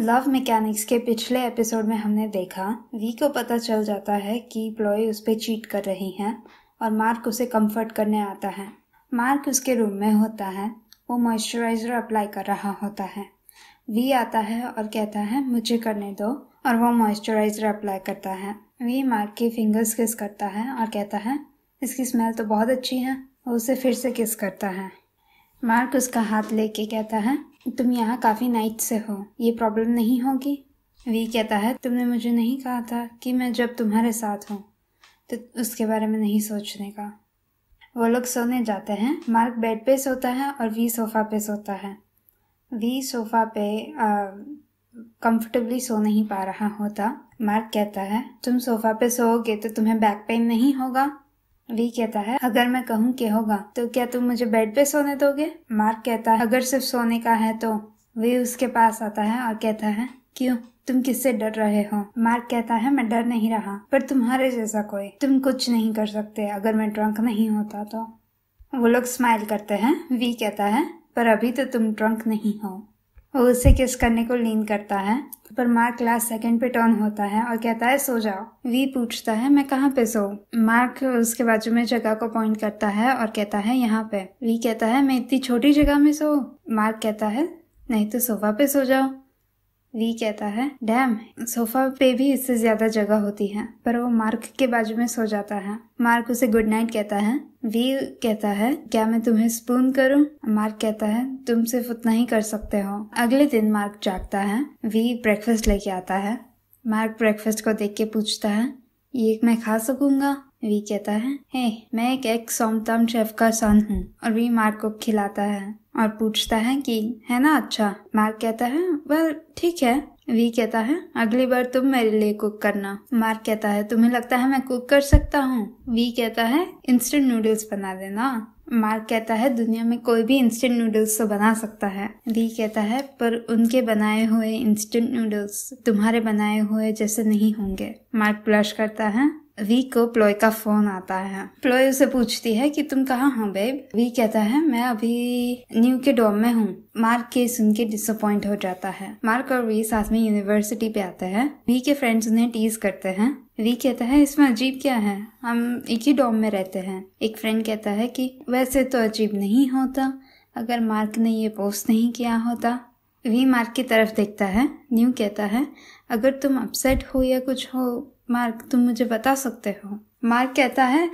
Love mechanics के पिछले episode में हमने देखा वी को पता चल जाता है कि प्लॉय उस पर चीट कर रही हैं और मार्क उसे कंफर्ट करने आता है मार्क उसके रूम में होता है वो मॉइस्चराइज़र अप्लाई कर रहा होता है वी आता है और कहता है मुझे करने दो और वो मॉइस्चराइज़र अप्लाई करता है वी मार्क की फिंगर्स किस करता है और कहता है इसकी स्मेल तो बहुत अच्छी है वो उसे फिर से किस करता है मार्क उसका हाथ लेके कहता है तुम यहाँ काफ़ी नाइट से हो ये प्रॉब्लम नहीं होगी वी कहता है तुमने मुझे नहीं कहा था कि मैं जब तुम्हारे साथ हूँ तो उसके बारे में नहीं सोचने का वो लोग सोने जाते हैं मार्क बेड पे सोता है और वी सोफ़ा पे सोता है वी सोफ़ा पे कंफर्टेबली सो नहीं पा रहा होता मार्क कहता है तुम सोफ़ा पे सोओगे तो तुम्हें बैक पेन नहीं होगा वी कहता है अगर मैं कहूँ कि होगा तो क्या तुम मुझे बेड पे सोने दोगे मार्क कहता है अगर सिर्फ सोने का है तो वी उसके पास आता है और कहता है क्यों तुम किससे डर रहे हो मार्क कहता है मैं डर नहीं रहा पर तुम्हारे जैसा कोई तुम कुछ नहीं कर सकते अगर मैं ड्रंक नहीं होता तो वो लोग स्माइल करते हैं वी कहता है पर अभी तो तुम ड्रंक नहीं हो और उसे किस करने को लीन करता है पर मार्क लास्ट सेकंड पे टर्न होता है और कहता है सो जाओ वी पूछता है मैं कहाँ पे सो मार्क उसके बाजू में जगह को पॉइंट करता है और कहता है यहाँ पे वी कहता है मैं इतनी छोटी जगह में सो मार्क कहता है नहीं तो सोफा पे सो जाओ वी कहता है डैम सोफा पे भी इससे ज्यादा जगह होती है पर वो मार्क के बाजू में सो जाता है मार्क उसे गुड नाइट कहता है वी कहता है क्या मैं तुम्हें स्पून करूं? मार्क कहता है तुम सिर्फ उतना ही कर सकते हो अगले दिन मार्क जागता है वी ब्रेकफास्ट लेके आता है मार्क ब्रेकफास्ट को देख के पूछता है ये मैं खा सकूंगा वी कहता है हे hey, मैं एक एक सोमताम शेफ का सन हूँ और वी मार्क को खिलाता है और पूछता है कि है ना अच्छा मार्क कहता है वेल ठीक है वी कहता है अगली बार तुम मेरे लिए कुक करना मार्क कहता है तुम्हें लगता है मैं कुक कर सकता हूँ वी कहता है इंस्टेंट नूडल्स बना देना मार्क कहता है दुनिया में कोई भी इंस्टेंट नूडल्स तो बना सकता है वी कहता है पर उनके बनाए हुए इंस्टेंट नूडल्स तुम्हारे बनाए हुए जैसे नहीं होंगे मार्क ब्लश करता है वी को प्लोय का फोन आता है प्लोय उसे पूछती है कि तुम कहाँ हो बेब वी कहता है मैं अभी न्यू के डॉम में हूँ मार्क के सुन के डिसअपॉइंट हो जाता है मार्क और वी साथ में यूनिवर्सिटी पे आते हैं वी के फ्रेंड्स उन्हें टीज करते हैं वी कहता है इसमें अजीब क्या है हम एक ही डॉम में रहते हैं एक फ्रेंड कहता है कि वैसे तो अजीब नहीं होता अगर मार्क ने ये पोस्ट नहीं किया होता वी मार्क की तरफ देखता है न्यू कहता है अगर तुम अपसेट हो या कुछ हो मार्क तुम मुझे बता सकते हो मार्क कहता है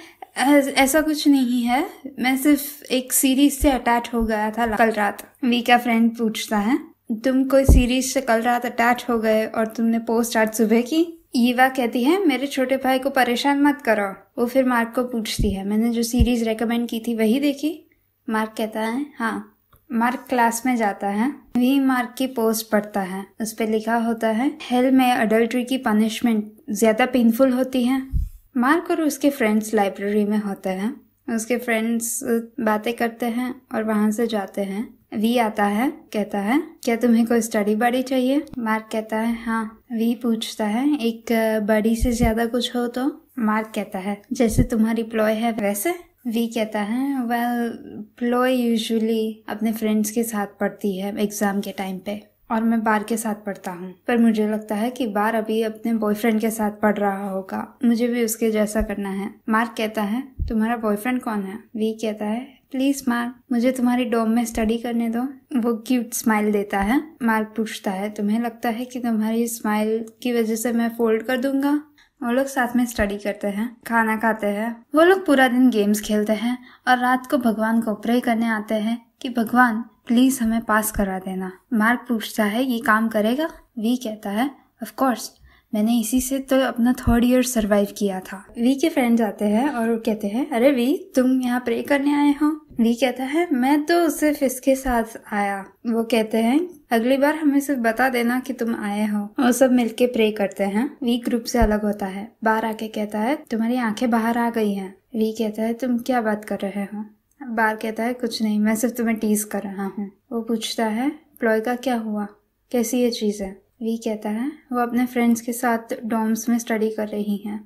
ऐसा कुछ नहीं है मैं सिर्फ एक सीरीज से अटैच हो गया था कल रात वी का फ्रेंड पूछता है तुम कोई सीरीज से कल रात अटैच हो गए और तुमने पोस्ट आज सुबह की ईवा कहती है मेरे छोटे भाई को परेशान मत करो वो फिर मार्क को पूछती है मैंने जो सीरीज रेकमेंड की थी वही देखी मार्क कहता है हाँ मार्क क्लास में जाता है वी मार्क की पोस्ट पढ़ता है उस पर लिखा होता है हेल में अडल्ट्री की पनिशमेंट ज़्यादा पेनफुल होती है मार्क और उसके फ्रेंड्स लाइब्रेरी में होते हैं उसके फ्रेंड्स बातें करते हैं और वहां से जाते हैं वी आता है कहता है क्या तुम्हें कोई स्टडी बॉडी चाहिए मार्क कहता है हाँ वी पूछता है एक बॉडी से ज्यादा कुछ हो तो मार्क कहता है जैसे तुम्हारी प्लॉय है वैसे वी कहता है वेल प्लोए यूजुअली अपने फ्रेंड्स के साथ पढ़ती है एग्ज़ाम के टाइम पे और मैं बार के साथ पढ़ता हूँ पर मुझे लगता है कि बार अभी अपने बॉयफ्रेंड के साथ पढ़ रहा होगा मुझे भी उसके जैसा करना है मार्क कहता है तुम्हारा बॉयफ्रेंड कौन है वी कहता है प्लीज मार्क मुझे तुम्हारी डोम में स्टडी करने दो वो क्यूट स्माइल देता है मार्क पूछता है तुम्हें लगता है कि तुम्हारी स्माइल की वजह से मैं फोल्ड कर दूंगा वो लोग साथ में स्टडी करते हैं खाना खाते हैं वो लोग पूरा दिन गेम्स खेलते हैं और रात को भगवान को प्रे करने आते हैं कि भगवान प्लीज हमें पास करा देना मार्क पूछता है ये काम करेगा वी कहता है ऑफ कोर्स मैंने इसी से तो अपना थर्ड ईयर सरवाइव किया था वी के फ्रेंड जाते हैं और वो कहते हैं अरे वी तुम यहाँ प्रे करने आए हो वी कहता है मैं तो सिर्फ इसके साथ आया वो कहते हैं अगली बार हमें सिर्फ बता देना कि तुम आए हो वो सब मिलके प्रे करते हैं वी ग्रुप से अलग होता है बाहर आके कहता है तुम्हारी आंखें बाहर आ गई हैं वी कहता है तुम क्या बात कर रहे हो बार कहता है कुछ नहीं मैं सिर्फ तुम्हें टीज कर रहा हूँ वो पूछता है प्लॉय का क्या हुआ कैसी ये चीज़ है वी कहता है वो अपने फ्रेंड्स के साथ डॉम्स में स्टडी कर रही हैं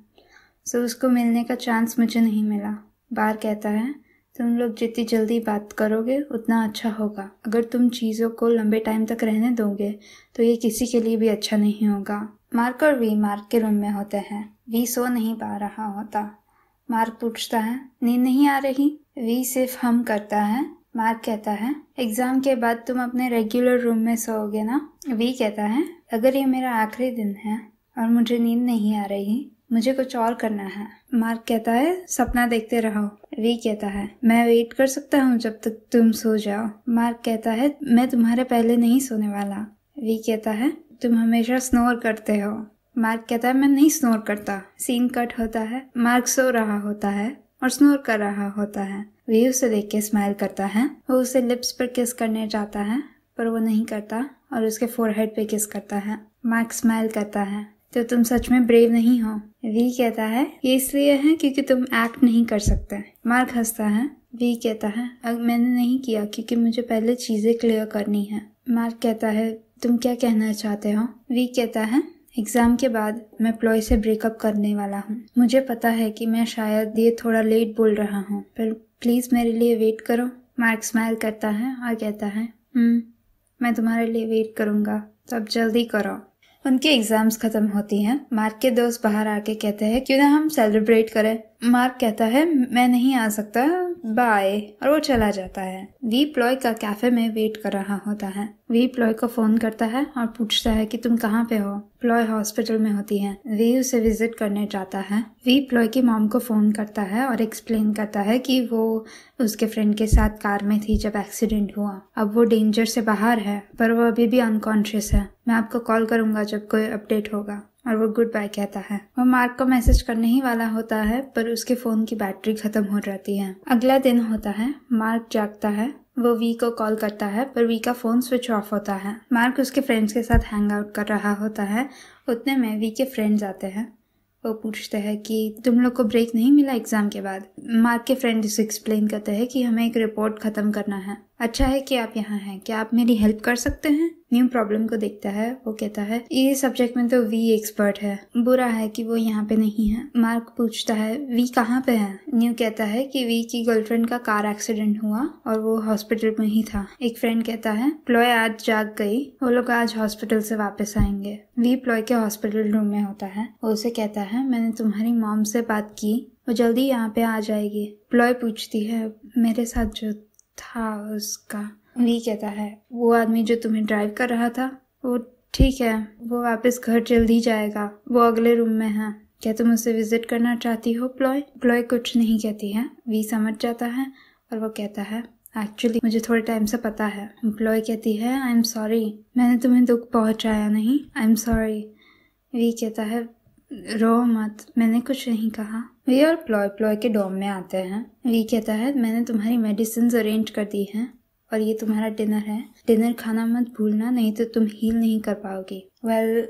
सो so, उसको मिलने का चांस मुझे नहीं मिला बार कहता है तुम लोग जितनी जल्दी बात करोगे उतना अच्छा होगा अगर तुम चीज़ों को लंबे टाइम तक रहने दोगे तो ये किसी के लिए भी अच्छा नहीं होगा मार्क और वी मार्क के रूम में होते हैं वी सो नहीं पा रहा होता मार्क पूछता है नींद नहीं आ रही वी सिर्फ हम करता है मार्क कहता है एग्जाम के बाद तुम अपने रेगुलर रूम में सोओगे ना वी कहता है अगर ये मेरा आखिरी दिन है और मुझे नींद नहीं आ रही मुझे कुछ और करना है मार्क कहता है सपना देखते रहो वी कहता है मैं वेट कर सकता हूँ जब तक तुम सो जाओ मार्क कहता है मैं तुम्हारे पहले नहीं सोने वाला वी कहता है तुम हमेशा स्नोर करते हो मार्क कहता है मैं नहीं स्नोर करता सीन कट होता है मार्क सो रहा होता है और स्नोर कर रहा होता है वे उसे देख के स्माइल करता है वो उसे लिप्स पर किस करने जाता है पर वो नहीं करता और उसके फोरहेड पे किस करता है मैक स्माइल करता है तो तुम सच में ब्रेव नहीं हो वी कहता है ये इसलिए है क्योंकि तुम एक्ट नहीं कर सकते मार्क हंसता है वी कहता है अब मैंने नहीं किया क्योंकि मुझे पहले चीज़ें क्लियर करनी है मार्क कहता है तुम क्या कहना चाहते हो वी कहता है एग्ज़ाम के बाद मैं प्लॉय से ब्रेकअप करने वाला हूँ मुझे पता है कि मैं शायद ये थोड़ा लेट बोल रहा हूँ पर प्लीज़ मेरे लिए वेट करो मार्क स्माइल करता है और कहता है हम्म, मैं तुम्हारे लिए वेट करूंगा तो अब जल्दी करो उनके एग्ज़ाम्स ख़त्म होती हैं मार्क के दोस्त बाहर आके कहते हैं क्यों ना हम सेलिब्रेट करें मार्क कहता है मैं नहीं आ सकता बाय और वो चला जाता है वी प्लॉय का कैफे में वेट कर रहा होता है वी प्लॉय को फोन करता है और पूछता है कि तुम कहाँ पे हो प्लॉय हॉस्पिटल में होती है वी उसे विजिट करने जाता है वी प्लॉय की मॉम को फ़ोन करता है और एक्सप्लेन करता है कि वो उसके फ्रेंड के साथ कार में थी जब एक्सीडेंट हुआ अब वो डेंजर से बाहर है पर वो अभी भी अनकॉन्शियस है मैं आपको कॉल करूँगा जब कोई अपडेट होगा और वो गुड बाय कहता है वो मार्क को मैसेज करने ही वाला होता है पर उसके फ़ोन की बैटरी ख़त्म हो जाती है अगला दिन होता है मार्क जागता है वो वी को कॉल करता है पर वी का फ़ोन स्विच ऑफ होता है मार्क उसके फ्रेंड्स के साथ हैंग आउट कर रहा होता है उतने में वी के फ्रेंड्स आते हैं वो पूछते हैं कि तुम लोग को ब्रेक नहीं मिला एग्ज़ाम के बाद मार्क के फ्रेंड एक्सप्लेन करते हैं कि हमें एक रिपोर्ट ख़त्म करना है अच्छा है कि आप यहाँ हैं क्या आप मेरी हेल्प कर सकते हैं न्यू प्रॉब्लम को देखता है वो कहता है ये सब्जेक्ट में तो वी एक्सपर्ट है बुरा है कि वो यहाँ पे नहीं है मार्क पूछता है वी कहाँ पे है न्यू कहता है कि वी की गर्लफ्रेंड का कार एक्सीडेंट हुआ और वो हॉस्पिटल में ही था एक फ्रेंड कहता है प्लॉय आज जाग गई वो लोग आज हॉस्पिटल से वापस आएंगे वी प्लॉय के हॉस्पिटल रूम में होता है वो उसे कहता है मैंने तुम्हारी मॉम से बात की वो जल्दी यहाँ पे आ जाएगी प्लॉय पूछती है मेरे साथ जो था उसका वी कहता है वो आदमी जो तुम्हें ड्राइव कर रहा था वो ठीक है वो वापस घर जल्दी जाएगा वो अगले रूम में है क्या तुम उसे विजिट करना चाहती हो प्लॉय प्लॉय कुछ नहीं कहती है वी समझ जाता है और वो कहता है एक्चुअली मुझे थोड़े टाइम से पता है एम्प्लॉय कहती है आई एम सॉरी मैंने तुम्हें दुख पहुंचाया नहीं आई एम सॉरी वी कहता है रो मत मैंने कुछ नहीं कहा वे और प्लॉय प्लॉय के डॉम में आते हैं वी कहता है मैंने तुम्हारी मेडिसिन अरेंज कर दी हैं और ये तुम्हारा डिनर है डिनर खाना मत भूलना नहीं तो तुम हील नहीं कर पाओगी वेल well,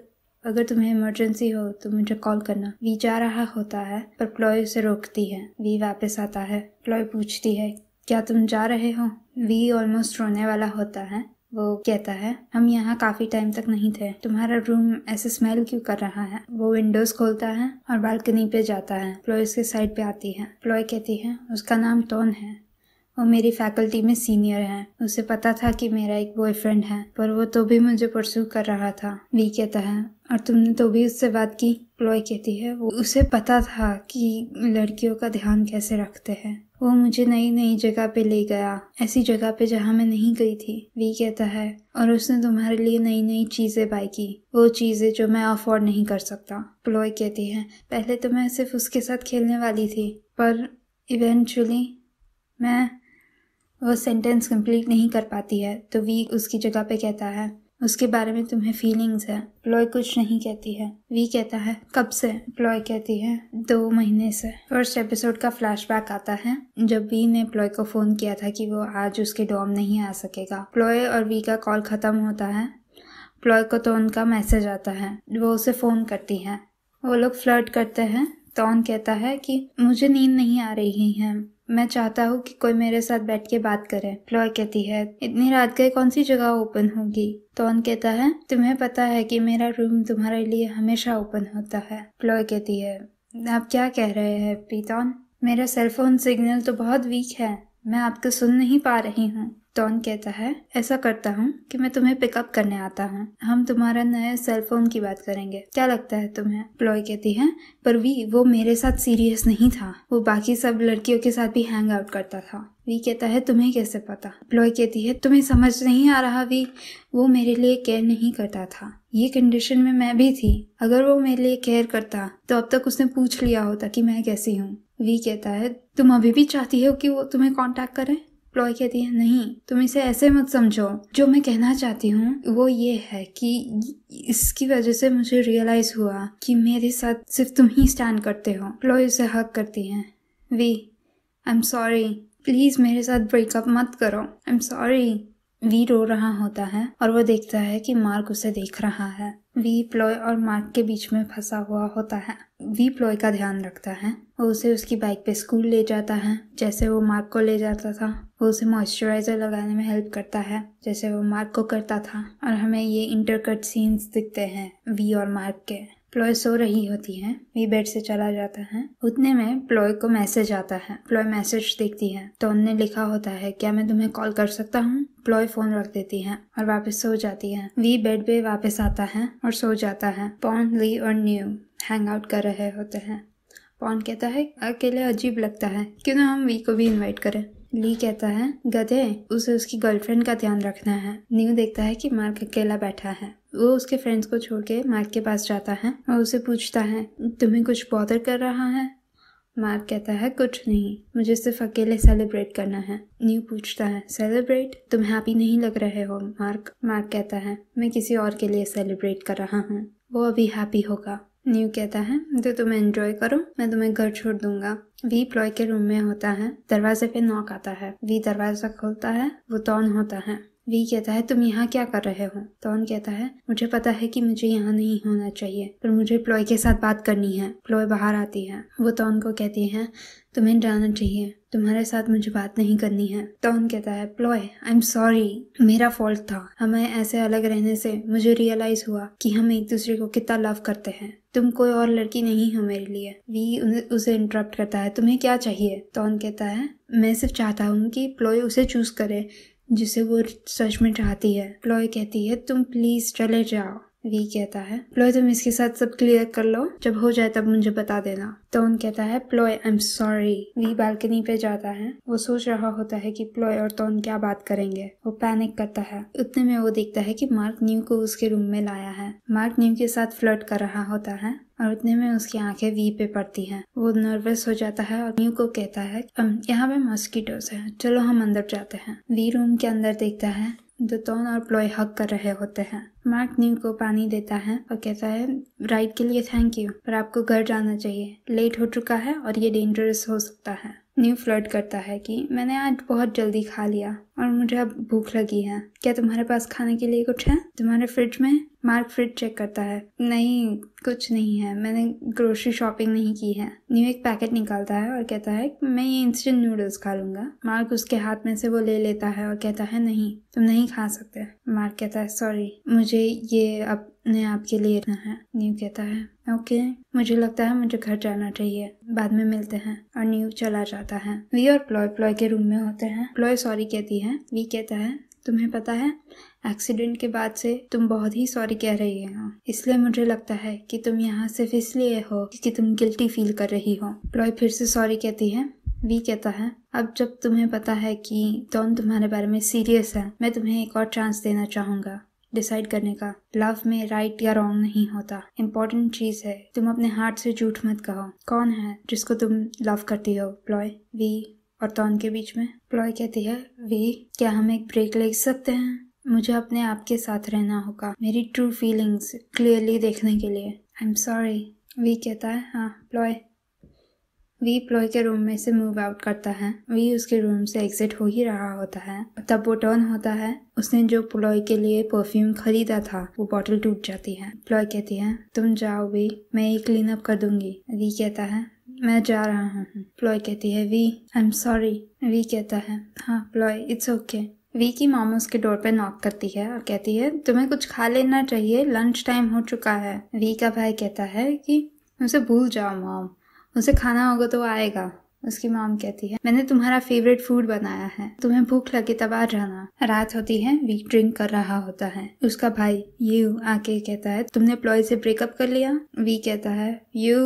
अगर तुम्हें इमरजेंसी हो तो मुझे कॉल करना वी जा रहा होता है पर प्लॉय उसे रोकती है वी वापस आता है प्लॉय पूछती है क्या तुम जा रहे हो वी ऑलमोस्ट रोने वाला होता है वो कहता है हम यहाँ काफी टाइम तक नहीं थे तुम्हारा रूम ऐसे स्मेल क्यों कर रहा है वो विंडोज खोलता है और बालकनी पे जाता है प्लॉय उसके साइड पे आती है प्लॉय कहती है उसका नाम टोन है वो मेरी फैकल्टी में सीनियर है उसे पता था कि मेरा एक बॉयफ्रेंड है पर वो तो भी मुझे परसू कर रहा था वी कहता है और तुमने तो भी उससे बात की प्लॉय कहती है वो उसे पता था कि लड़कियों का ध्यान कैसे रखते हैं वो मुझे नई नई जगह पे ले गया ऐसी जगह पे जहाँ मैं नहीं गई थी वी कहता है और उसने तुम्हारे लिए नई नई चीज़ें बाई की वो चीज़ें जो मैं अफोर्ड नहीं कर सकता प्लॉय कहती है पहले तो मैं सिर्फ उसके साथ खेलने वाली थी पर इवेंचुअली मैं वो सेंटेंस कंप्लीट नहीं कर पाती है तो वी उसकी जगह पे कहता है उसके बारे में तुम्हें फीलिंग्स है प्लॉय कुछ नहीं कहती है वी कहता है कब से प्लॉय कहती है दो महीने से फर्स्ट एपिसोड का फ्लैशबैक आता है जब वी ने प्लॉय को फोन किया था कि वो आज उसके डॉम नहीं आ सकेगा प्लॉय और वी का कॉल खत्म होता है प्लॉय को तो उनका मैसेज आता है वो उसे फ़ोन करती है वो लोग फ्लर्ट करते हैं तो कहता है कि मुझे नींद नहीं आ रही है मैं चाहता हूँ कि कोई मेरे साथ बैठ के बात करे फ्लॉय कहती है इतनी रात गए कौन सी जगह ओपन होगी टॉन कहता है तुम्हें पता है कि मेरा रूम तुम्हारे लिए हमेशा ओपन होता है फ्लॉय कहती है आप क्या कह रहे हैं पीटॉन मेरा सेलफोन सिग्नल तो बहुत वीक है मैं आपको सुन नहीं पा रही हूँ टॉन कहता है ऐसा करता हूँ कि मैं तुम्हें पिकअप करने आता हूँ हम तुम्हारा नया सेलफोन की बात करेंगे क्या लगता है तुम्हें प्लॉय कहती है पर वी वो मेरे साथ सीरियस नहीं था वो बाकी सब लड़कियों के साथ भी हैंग आउट करता था वी कहता है तुम्हें कैसे पता प्लॉय कहती है तुम्हें समझ नहीं आ रहा वी वो मेरे लिए केयर नहीं करता था ये कंडीशन में मैं भी थी अगर वो मेरे लिए केयर करता तो अब तक उसने पूछ लिया होता कि मैं कैसी हूँ वी कहता है तुम अभी भी चाहती हो कि वो तुम्हें कांटेक्ट करे प्लॉय कहती है नहीं तुम इसे ऐसे मत समझो जो मैं कहना चाहती हूँ वो ये है कि इसकी वजह से मुझे रियलाइज हुआ कि मेरे साथ सिर्फ तुम ही स्टैंड करते हो प्लॉय उसे हक करती है Vee I am sorry please मेरे साथ ब्रेकअप मत करो आई एम सॉरी वी रो रहा होता है और वो देखता है कि मार्क उसे देख रहा है वी प्लॉय और मार्क के बीच में फंसा हुआ होता है वी प्लॉय का ध्यान रखता है वो उसे उसकी बाइक पे स्कूल ले जाता है जैसे वो मार्क को ले जाता था वो उसे मॉइस्चराइजर लगाने में हेल्प करता है जैसे वो मार्क को करता था और हमें ये इंटरकट सीन्स दिखते हैं वी और मार्क के प्लॉय सो रही होती है वी बेड से चला जाता है उतने में प्लॉय को मैसेज आता है प्लॉय मैसेज देखती है तो उनने लिखा होता है क्या मैं तुम्हें कॉल कर सकता हूँ प्लॉय फोन रख देती है और वापस सो जाती है वी बेड पे वापस आता है और सो जाता है पॉन ली और न्यू हैंग आउट कर रहे होते हैं पॉन कहता है अकेले अजीब लगता है क्यों ना हम वी को भी इनवाइट करें ली कहता है गधे उसे उसकी गर्लफ्रेंड का ध्यान रखना है न्यू देखता है कि मार्क अकेला बैठा है वो उसके फ्रेंड्स को छोड़ के मार्क के पास जाता है और उसे पूछता है तुम्हें कुछ बॉदर कर रहा है मार्क कहता है कुछ नहीं मुझे सिर्फ अकेले सेलिब्रेट करना है न्यू पूछता है सेलिब्रेट तुम हैप्पी नहीं लग रहे हो मार्क मार्क कहता है मैं किसी और के लिए सेलिब्रेट कर रहा हूँ वो अभी हैप्पी होगा न्यू कहता है तो तुम एंजॉय करो मैं तुम्हें घर छोड़ दूंगा वी प्लॉय के रूम में होता है दरवाजे पे नॉक आता है वी दरवाजा खोलता है वो टॉन होता है वी कहता है तुम यहाँ क्या कर रहे हो टॉन कहता है मुझे पता है कि मुझे यहाँ नहीं होना चाहिए पर मुझे प्लॉय के साथ बात करनी है प्लॉय बाहर आती है वो टॉन को कहती है तुम्हें जाना चाहिए तुम्हारे साथ मुझे बात नहीं करनी है टॉन कहता है प्लॉय आई एम सॉरी मेरा फॉल्ट था हमें ऐसे अलग रहने से मुझे रियलाइज हुआ कि हम एक दूसरे को कितना लव करते हैं तुम कोई और लड़की नहीं हो मेरे लिए वी उसे इंटरप्ट करता है तुम्हें क्या चाहिए टॉन कहता है मैं सिर्फ चाहता हूँ कि प्लॉय उसे चूज करे जिसे वो सच में चाहती है लॉय कहती है तुम प्लीज चले जाओ वी कहता है प्लोय तुम इसके साथ सब क्लियर कर लो जब हो जाए तब मुझे बता देना तो उन कहता है Ploy I am sorry Vee balcony पे जाता है वो सोच रहा होता है कि प्लोय और टोन क्या बात करेंगे वो पैनिक करता है उतने में वो देखता है कि मार्क न्यू को उसके रूम में लाया है मार्क न्यू के साथ फ्लर्ट कर रहा होता है और उतने में उसकी आंखें वी पे पड़ती हैं वो नर्वस हो जाता है और न्यू को कहता है यहाँ पे मॉस्किटोज है चलो हम अंदर जाते हैं वी रूम के अंदर देखता है दोनों और प्लॉय हक कर रहे होते हैं मार्क न्यू को पानी देता है और कहता है राइड के लिए थैंक यू पर आपको घर जाना चाहिए लेट हो चुका है और ये डेंजरस हो सकता है न्यू फ्लर्ट करता है कि मैंने आज बहुत जल्दी खा लिया और मुझे अब भूख लगी है क्या तुम्हारे पास खाने के लिए कुछ है तुम्हारे फ्रिज में मार्क फ्रिज चेक करता है नहीं कुछ नहीं है मैंने ग्रोसरी शॉपिंग नहीं की है न्यू एक पैकेट निकालता है और कहता है मैं ये इंस्टेंट नूडल्स खा लूंगा मार्क उसके हाथ में से वो ले लेता है और कहता है नहीं तुम नहीं खा सकते मार्क कहता है सॉरी मुझे ये अपने आपके लिए रहना है न्यू कहता है ओके okay. मुझे लगता है मुझे घर जाना चाहिए बाद में मिलते हैं और न्यू चला जाता है वी और प्लॉय प्लॉय के रूम में होते हैं प्लॉय सॉरी कहती है है वी कहता है तुम्हें पता है एक्सीडेंट के बाद से तुम बहुत ही सॉरी कह रही हो हाँ। इसलिए मुझे लगता है कि तुम यहाँ सिर्फ इसलिए हो कि तुम गिल्टी फील कर रही हो प्लॉय फिर से सॉरी कहती है वी कहता है अब जब तुम्हें पता है कि डॉन तुम्हारे बारे में सीरियस है मैं तुम्हें एक और चांस देना चाहूँगा डिसाइड करने का लव में राइट या रॉन्ग नहीं होता इम्पोर्टेंट चीज है तुम अपने हार्ट से झूठ मत कहो कौन है जिसको तुम लव करती हो प्लॉय वी और टॉन के बीच में प्लॉय कहती है वी क्या हम एक ब्रेक ले सकते हैं मुझे अपने आप के साथ रहना होगा मेरी ट्रू फीलिंग्स क्लियरली देखने के लिए आई एम सॉरी वी कहता है हाँ प्लॉय वी प्लॉय के रूम में से मूव आउट करता है वी उसके रूम से एग्जिट हो ही रहा होता है तब वो टर्न होता है उसने जो प्लॉय के लिए परफ्यूम खरीदा था वो बॉटल टूट जाती है प्लॉय कहती है तुम जाओ वी मैं ये क्लीन अप कर दूंगी वी कहता है मैं जा रहा हूँ प्लॉय कहती है Vee I am sorry Vee कहता है हाँ प्लॉय इट्स ओके वी की मामा उसके डोर पे नॉक करती है और कहती है तुम्हें कुछ खा लेना चाहिए लंच टाइम हो चुका है वी का भाई कहता है कि उसे भूल जाओ मॉम उसे खाना होगा तो आएगा उसकी मॉम कहती है मैंने तुम्हारा फेवरेट फूड बनाया है तुम्हें भूख लगे तबाह रहना रात होती है वीक ड्रिंक कर रहा होता है उसका भाई यू आके कहता है तुमने प्लॉय से ब्रेकअप कर लिया वी कहता है यू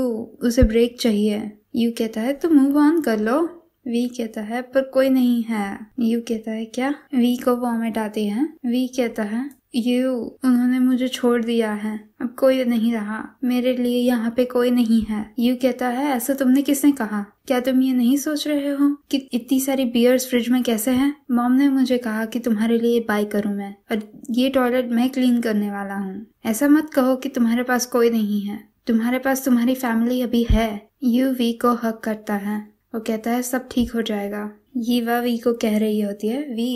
उसे ब्रेक चाहिए यू कहता है तो मूव ऑन कर लो वी कहता है पर कोई नहीं है यू कहता है क्या वी को वॉमिट आती है वी कहता है यू उन्होंने मुझे छोड़ दिया है अब कोई नहीं रहा मेरे लिए यहाँ पे कोई नहीं है यू कहता है ऐसा तुमने किसने कहा क्या तुम ये नहीं सोच रहे हो कि इतनी सारी बियर्स फ्रिज में कैसे हैं मॉम ने मुझे कहा कि तुम्हारे लिए बाय करूं मैं और ये टॉयलेट मैं क्लीन करने वाला हूँ ऐसा मत कहो कि तुम्हारे पास कोई नहीं है तुम्हारे पास तुम्हारी फैमिली अभी है यू वी को हक करता है वो कहता है सब ठीक हो जाएगा ये वी को कह रही होती है वी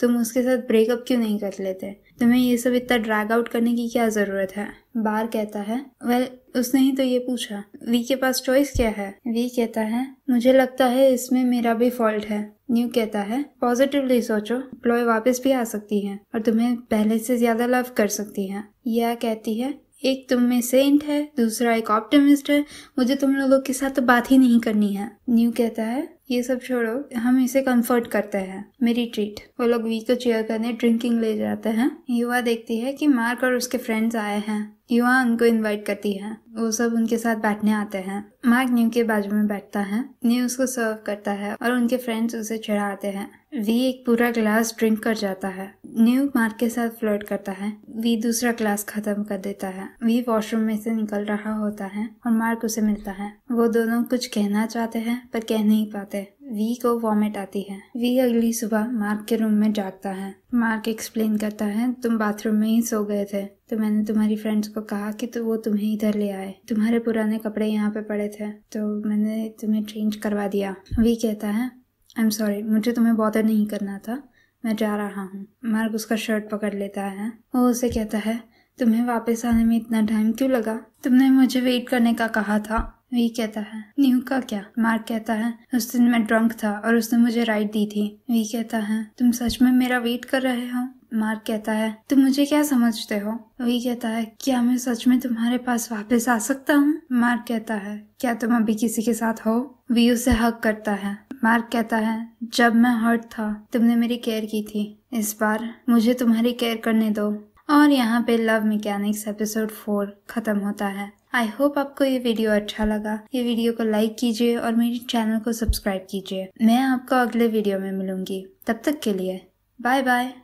तुम उसके साथ ब्रेकअप क्यों नहीं कर लेते तुम्हें ये सब इतना ड्रैग आउट करने की क्या ज़रूरत है बार कहता है वह well, उसने ही तो ये पूछा वी के पास चॉइस क्या है वी कहता है मुझे लगता है इसमें मेरा भी फॉल्ट है न्यू कहता है पॉजिटिवली सोचो एम्प्लॉय वापस भी आ सकती है और तुम्हें पहले से ज्यादा लव कर सकती है यह कहती है एक तुम में सेंट है दूसरा एक ऑप्टिमिस्ट है मुझे तुम लोगों के साथ तो बात ही नहीं करनी है न्यू कहता है ये सब छोड़ो हम इसे कंफर्ट करते हैं मेरी ट्रीट वो लोग वी को चेयर करने ड्रिंकिंग ले जाते हैं युवा देखती है कि मार्क और उसके फ्रेंड्स आए हैं युवा उनको इनवाइट करती है वो सब उनके साथ बैठने आते हैं मार्क न्यू के बाजू में बैठता है न्यू उसको सर्व करता है और उनके फ्रेंड्स उसे चढ़ाते हैं वी एक पूरा ग्लास ड्रिंक कर जाता है न्यू मार्क के साथ फ्लर्ट करता है वी दूसरा ग्लास खत्म कर देता है वी वॉशरूम में से निकल रहा होता है और मार्क उसे मिलता है वो दोनों कुछ कहना चाहते हैं पर कह नहीं पाते जाते वी को वॉमिट आती है वी अगली सुबह मार्क के रूम में जागता है मार्क एक्सप्लेन करता है तुम बाथरूम में ही सो गए थे तो मैंने तुम्हारी फ्रेंड्स को कहा कि तो वो तुम्हें इधर ले आए तुम्हारे पुराने कपड़े यहाँ पे पड़े थे तो मैंने तुम्हें चेंज करवा दिया वी कहता है आई एम सॉरी मुझे तुम्हें बॉदर नहीं करना था मैं जा रहा हूँ मार्क उसका शर्ट पकड़ लेता है वो उसे कहता है तुम्हें वापस आने में इतना टाइम क्यों लगा तुमने मुझे वेट करने का कहा था वी कहता है न्यू का क्या मार्क कहता है उस दिन मैं ड्रंक था और उसने मुझे राइड दी थी वी कहता है तुम सच में मेरा वेट कर रहे हो मार्क कहता है तुम मुझे क्या समझते हो वी कहता है क्या मैं सच में तुम्हारे पास वापस आ सकता हूँ मार्क कहता है क्या तुम अभी किसी के साथ हो वी उसे हक करता है मार्क कहता है जब मैं हर्ट था तुमने मेरी केयर की थी इस बार मुझे तुम्हारी केयर करने दो और यहाँ पे लव मैकेनिक्स एपिसोड फोर खत्म होता है आई होप आपको ये वीडियो अच्छा लगा ये वीडियो को लाइक कीजिए और मेरे चैनल को सब्सक्राइब कीजिए मैं आपको अगले वीडियो में मिलूंगी तब तक के लिए बाय बाय